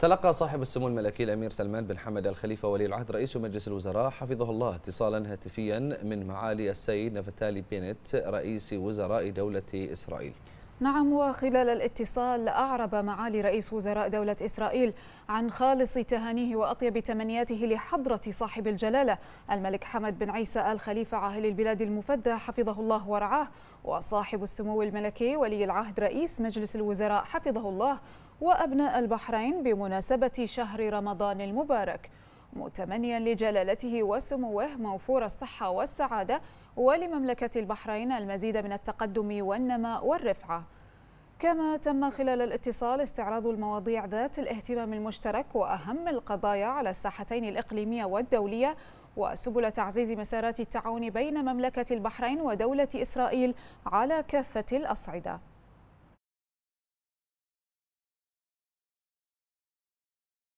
تلقى صاحب السمو الملكي الامير سلمان بن حمد الخليفه ولي العهد رئيس مجلس الوزراء حفظه الله اتصالا هاتفيا من معالي السيد نفتالي بينيت رئيس وزراء دوله اسرائيل. نعم وخلال الاتصال أعرب معالي رئيس وزراء دولة إسرائيل عن خالص تهانيه وأطيب تمنياته لحضرة صاحب الجلالة الملك حمد بن عيسى آل خليفة عاهل البلاد المفدى حفظه الله ورعاه وصاحب السمو الملكي ولي العهد رئيس مجلس الوزراء حفظه الله وأبناء البحرين بمناسبة شهر رمضان المبارك متمنيا لجلالته وسموه موفور الصحة والسعادة ولمملكة البحرين المزيد من التقدم والنماء والرفعة كما تم خلال الاتصال استعراض المواضيع ذات الاهتمام المشترك وأهم القضايا على الساحتين الإقليمية والدولية وسبل تعزيز مسارات التعاون بين مملكة البحرين ودولة إسرائيل على كافة الأصعدة